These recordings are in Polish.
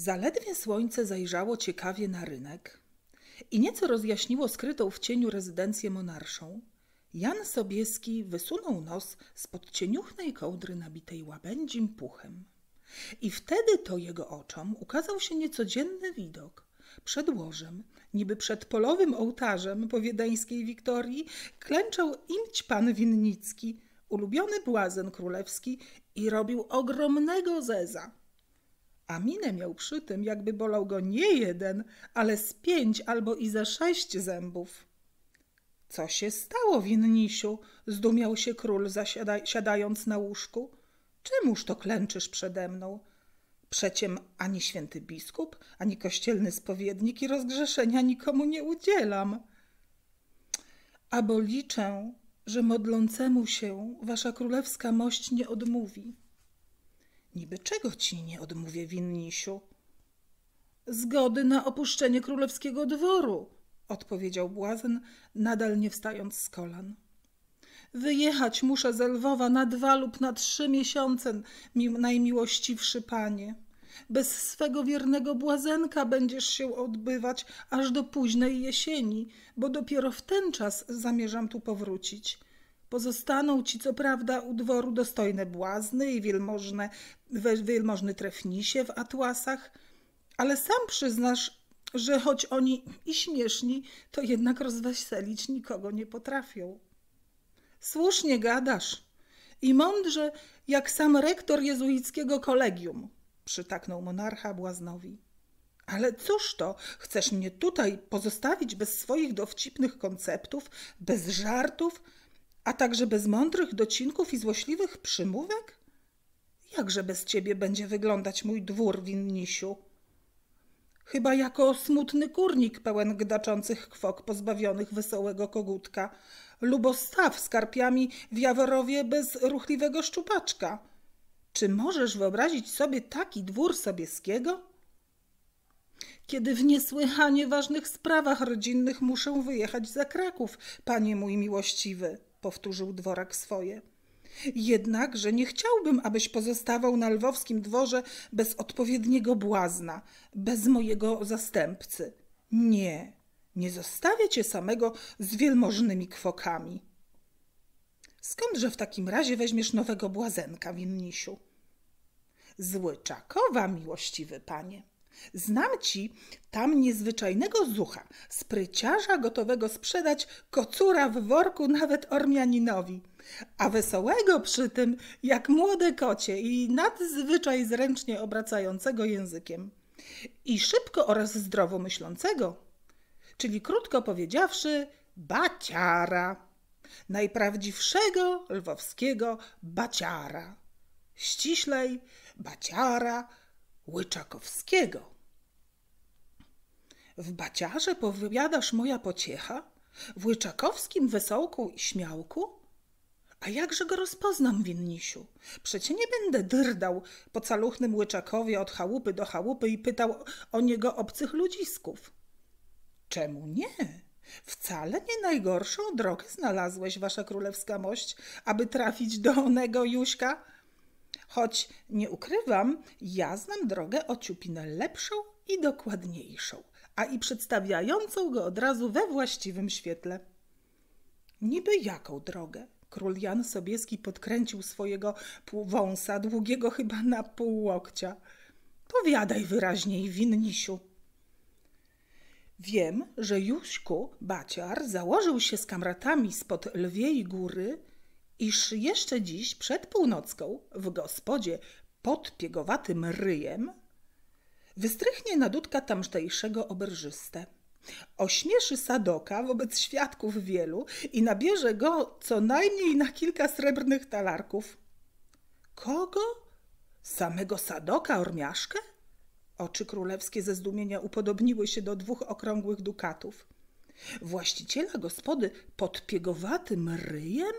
Zaledwie słońce zajrzało ciekawie na rynek i nieco rozjaśniło skrytą w cieniu rezydencję monarszą, Jan Sobieski wysunął nos spod cieniuchnej kołdry nabitej łabędzim puchem. I wtedy to jego oczom ukazał się niecodzienny widok. Przed łożem, niby przed polowym ołtarzem po wiedeńskiej Wiktorii, klęczał imć pan Winnicki, ulubiony błazen królewski i robił ogromnego zeza a minę miał przy tym, jakby bolał go nie jeden, ale z pięć albo i ze sześć zębów. Co się stało, winnisiu? zdumiał się król, zasiada- siadając na łóżku. Czemuż to klęczysz przede mną? Przeciem ani święty biskup, ani kościelny spowiednik i rozgrzeszenia nikomu nie udzielam. Abo liczę, że modlącemu się wasza królewska mość nie odmówi. Niby czego ci nie odmówię, Winnisiu? Zgody na opuszczenie królewskiego dworu, odpowiedział błazen, nadal nie wstając z kolan. Wyjechać muszę ze Lwowa na dwa lub na trzy miesiące, mi najmiłościwszy panie. Bez swego wiernego błazenka będziesz się odbywać aż do późnej jesieni, bo dopiero w ten czas zamierzam tu powrócić. Pozostaną ci, co prawda, u dworu dostojne błazny i wielmożne, wielmożny trefnisie w atłasach, ale sam przyznasz, że choć oni i śmieszni, to jednak rozweselić nikogo nie potrafią. Słusznie gadasz i mądrze, jak sam rektor jezuickiego kolegium, przytaknął monarcha błaznowi. Ale cóż to, chcesz mnie tutaj pozostawić bez swoich dowcipnych konceptów, bez żartów, a także bez mądrych docinków i złośliwych przymówek? Jakże bez ciebie będzie wyglądać mój dwór, winnisiu? Chyba jako smutny kurnik pełen gdaczących kwok pozbawionych wesołego kogutka, lubo staw z karpiami w jaworowie bez ruchliwego szczupaczka. Czy możesz wyobrazić sobie taki dwór Sobieskiego? Kiedy w niesłychanie ważnych sprawach rodzinnych muszę wyjechać za Kraków, panie mój miłościwy powtórzył dworak swoje. Jednakże nie chciałbym, abyś pozostawał na lwowskim dworze bez odpowiedniego błazna, bez mojego zastępcy. Nie, nie zostawię cię samego z wielmożnymi kwokami. Skądże w takim razie weźmiesz nowego błazenka, Winnisiu? Zły Czakowa, miłościwy panie. Znam ci tam niezwyczajnego zucha, spryciarza gotowego sprzedać kocura w worku nawet Ormianinowi, a wesołego przy tym jak młode kocie i nadzwyczaj zręcznie obracającego językiem. I szybko oraz zdrowo myślącego, czyli krótko powiedziawszy, baciara. Najprawdziwszego lwowskiego baciara. Ściślej, baciara Łyczakowskiego. W baciarze powiadasz moja pociecha? W Łyczakowskim wesołku i śmiałku? A jakże go rozpoznam, Winnisiu? Przecie nie będę drdał po caluchnym Łyczakowie od chałupy do chałupy i pytał o niego obcych ludzisków. Czemu nie? Wcale nie najgorszą drogę znalazłeś, wasza królewska mość, aby trafić do onego Juśka. Choć nie ukrywam, ja znam drogę ociupinę lepszą i dokładniejszą, a i przedstawiającą go od razu we właściwym świetle. Niby jaką drogę? Król Jan Sobieski podkręcił swojego wąsa, długiego chyba na pół łokcia. Powiadaj wyraźniej, winnisiu. Wiem, że Juśku Baciar założył się z kamratami spod Lwiej Góry iż jeszcze dziś przed północką w gospodzie pod piegowatym ryjem wystrychnie na dudka tamtejszego oberżystę. Ośmieszy Sadoka wobec świadków wielu i nabierze go co najmniej na kilka srebrnych talarków. Kogo? Samego Sadoka, ormiaszkę? Oczy królewskie ze zdumienia upodobniły się do dwóch okrągłych dukatów. Właściciela gospody pod piegowatym ryjem?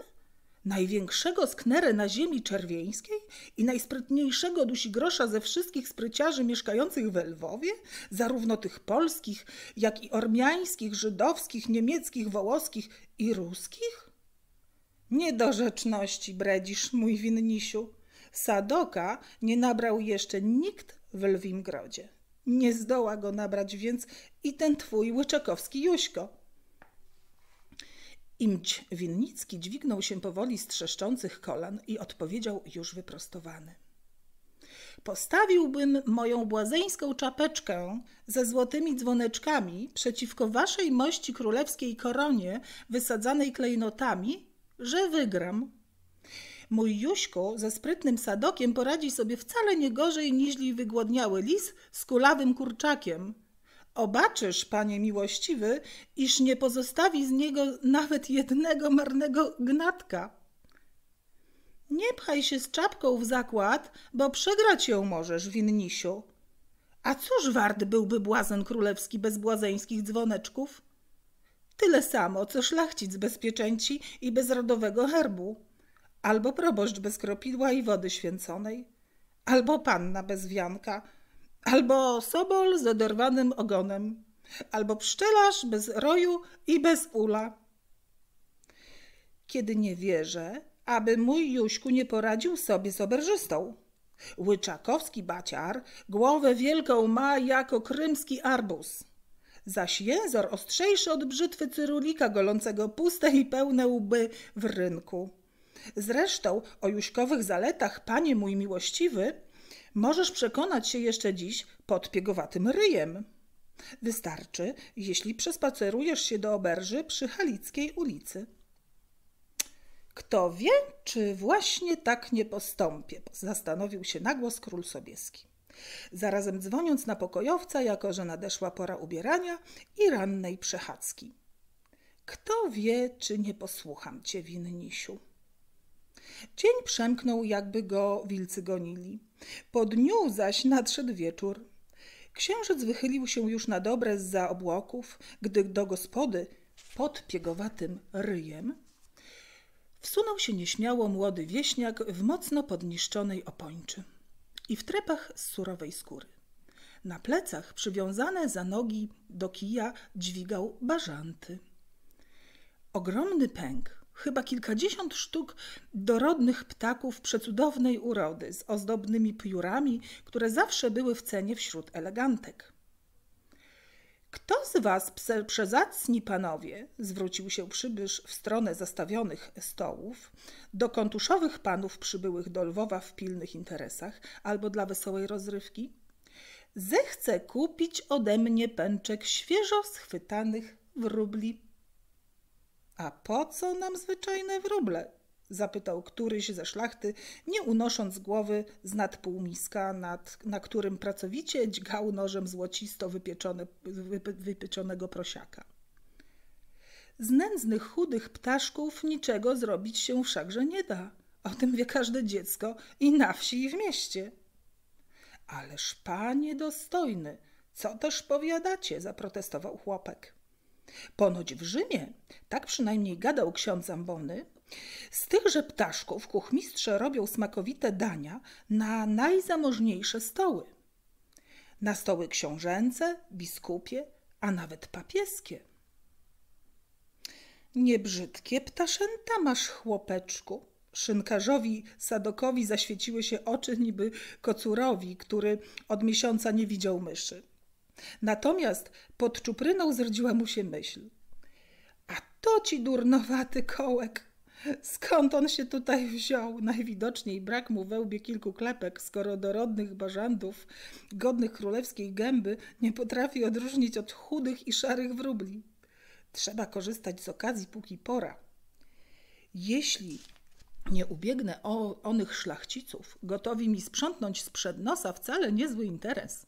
największego sknerę na ziemi czerwieńskiej i najsprytniejszego dusi grosza ze wszystkich spryciarzy mieszkających w Lwowie, zarówno tych polskich, jak i ormiańskich, żydowskich, niemieckich, wołoskich i ruskich? Niedorzeczności bredzisz, mój winnisiu. Sadoka nie nabrał jeszcze nikt w Lwim Grodzie. Nie zdoła go nabrać więc i ten twój łyczekowski Juśko – Imć Winnicki dźwignął się powoli z trzeszczących kolan i odpowiedział już wyprostowany. Postawiłbym moją błazeńską czapeczkę ze złotymi dzwoneczkami przeciwko waszej mości królewskiej koronie wysadzanej klejnotami, że wygram. Mój Juśko ze sprytnym sadokiem poradzi sobie wcale nie gorzej niźli wygłodniały lis z kulawym kurczakiem – Obaczysz, panie miłościwy, iż nie pozostawi z niego nawet jednego marnego gnatka. Nie pchaj się z czapką w zakład, bo przegrać ją możesz, winnisiu. A cóż wart byłby błazen królewski bez błazeńskich dzwoneczków? Tyle samo, co szlachcic bez pieczęci i bez rodowego herbu, albo proboszcz bez kropidła i wody święconej, albo panna bez wianka – albo sobol z oderwanym ogonem, albo pszczelarz bez roju i bez ula. Kiedy nie wierzę, aby mój Juśku nie poradził sobie z oberżystą. Łyczakowski baciar głowę wielką ma jako krymski arbuz, zaś jęzor ostrzejszy od brzytwy cyrulika golącego puste i pełne łby w rynku. Zresztą o Juśkowych zaletach, panie mój miłościwy, Możesz przekonać się jeszcze dziś pod piegowatym ryjem. Wystarczy, jeśli przespacerujesz się do oberży przy Halickiej ulicy. Kto wie, czy właśnie tak nie postąpię, zastanowił się nagłos król Sobieski. Zarazem dzwoniąc na pokojowca, jako że nadeszła pora ubierania i rannej przechadzki. Kto wie, czy nie posłucham cię, Winnisiu. Dzień przemknął, jakby go wilcy gonili. Po dniu zaś nadszedł wieczór. Księżyc wychylił się już na dobre za obłoków, gdy do gospody pod piegowatym ryjem wsunął się nieśmiało młody wieśniak w mocno podniszczonej opończy i w trepach z surowej skóry. Na plecach przywiązane za nogi do kija dźwigał bażanty. Ogromny pęk chyba kilkadziesiąt sztuk dorodnych ptaków przecudownej urody z ozdobnymi piórami, które zawsze były w cenie wśród elegantek. Kto z was przezacni panowie, zwrócił się przybysz w stronę zastawionych stołów, do kontuszowych panów przybyłych do Lwowa w pilnych interesach albo dla wesołej rozrywki? Zechce kupić ode mnie pęczek świeżo schwytanych wróbli. A po co nam zwyczajne wróble? zapytał któryś ze szlachty, nie unosząc głowy z nadpółmiska, nad, na którym pracowicie dźgał nożem złocisto wypieczone, wypieczonego prosiaka. Z nędznych chudych ptaszków niczego zrobić się wszakże nie da. O tym wie każde dziecko i na wsi, i w mieście. Ależ panie dostojny, co też powiadacie? zaprotestował chłopek. Ponoć w Rzymie, tak przynajmniej gadał ksiądz Ambony, z tychże ptaszków kuchmistrze robią smakowite dania na najzamożniejsze stoły. Na stoły książęce, biskupie, a nawet papieskie. Niebrzydkie ptaszęta masz, chłopeczku. Szynkarzowi Sadokowi zaświeciły się oczy niby kocurowi, który od miesiąca nie widział myszy. Natomiast pod czupryną zrodziła mu się myśl. A to ci durnowaty kołek! Skąd on się tutaj wziął? Najwidoczniej brak mu wełbie kilku klepek, skoro dorodnych bażantów, godnych królewskiej gęby, nie potrafi odróżnić od chudych i szarych wróbli. Trzeba korzystać z okazji, póki pora. Jeśli nie ubiegnę o, onych szlachciców, gotowi mi sprzątnąć sprzed nosa wcale niezły interes.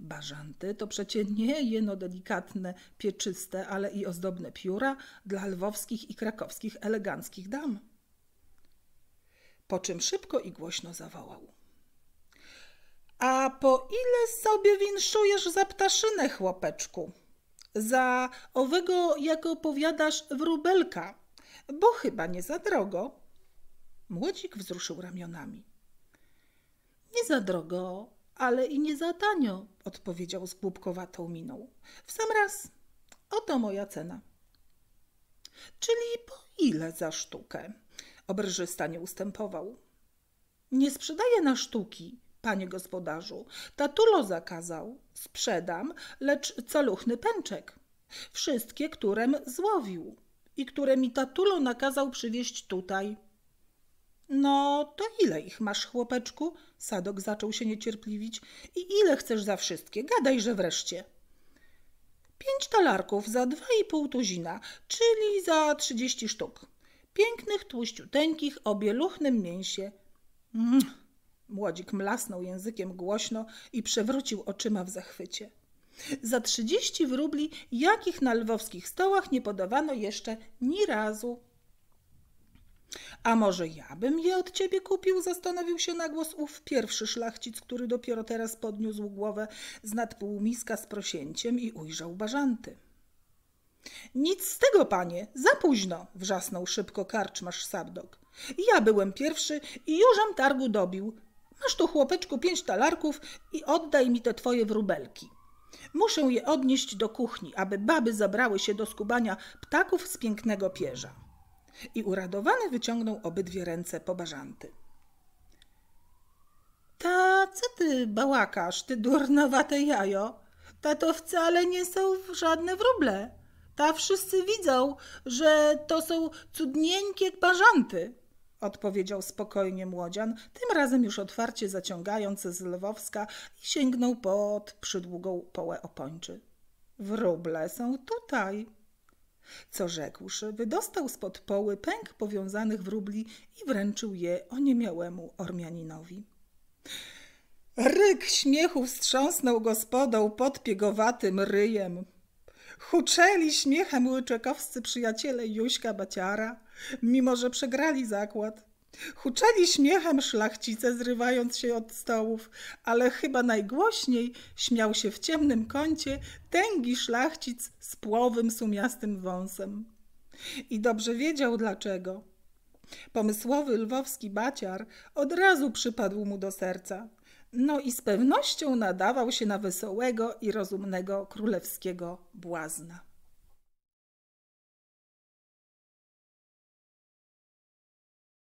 Bażanty to przecie nie jeno delikatne, pieczyste, ale i ozdobne pióra dla lwowskich i krakowskich eleganckich dam. Po czym szybko i głośno zawołał. A po ile sobie winszujesz za ptaszynę, chłopeczku? Za owego, jak opowiadasz, wróbelka, bo chyba nie za drogo. Młodzik wzruszył ramionami. Nie za drogo, ale i nie za tanio, odpowiedział z głupkowatą miną. W sam raz. Oto moja cena. Czyli po ile za sztukę? Obrzysta nie ustępował. Nie sprzedaję na sztuki, panie gospodarzu. Tatulo zakazał. Sprzedam, lecz caluchny pęczek. Wszystkie, którem złowił i które mi tatulo nakazał przywieźć tutaj. No to ile ich masz, chłopeczku? Sadok zaczął się niecierpliwić. I ile chcesz za wszystkie? Gadajże wreszcie. Pięć talarków za dwa i pół tuzina, czyli za trzydzieści sztuk. Pięknych, tłuściuteńkich, o bieluchnym mięsie. Mm. Młodzik mlasnął językiem głośno i przewrócił oczyma w zachwycie. Za trzydzieści wróbli, jakich na lwowskich stołach nie podawano jeszcze ni razu. A może ja bym je od ciebie kupił? Zastanowił się na głos ów pierwszy szlachcic, który dopiero teraz podniósł głowę z nad półmiska z prosięciem i ujrzał bażanty. Nic z tego, panie, za późno, wrzasnął szybko karczmasz Sabdok. Ja byłem pierwszy i jużem targu dobił. Masz tu, chłopeczku, pięć talarków i oddaj mi te twoje wróbelki. Muszę je odnieść do kuchni, aby baby zabrały się do skubania ptaków z pięknego pierza i uradowany wyciągnął obydwie ręce po bażanty. Ta, co ty bałakasz, ty durnowate jajo? Ta to wcale nie są żadne wróble. Ta wszyscy widzą, że to są cudnieńkie bażanty, odpowiedział spokojnie młodzian, tym razem już otwarcie zaciągając z Lwowska i sięgnął pod przydługą połę opończy. Wróble są tutaj, co rzekłszy, wydostał spod poły pęk powiązanych wróbli i wręczył je oniemiałemu Ormianinowi. Ryk śmiechu wstrząsnął gospodą pod piegowatym ryjem. Huczeli śmiechem łyczekowscy przyjaciele Juśka Baciara, mimo że przegrali zakład. Huczeli śmiechem szlachcice, zrywając się od stołów, ale chyba najgłośniej śmiał się w ciemnym kącie tęgi szlachcic z płowym, sumiastym wąsem. I dobrze wiedział dlaczego. Pomysłowy lwowski baciar od razu przypadł mu do serca. No i z pewnością nadawał się na wesołego i rozumnego królewskiego błazna.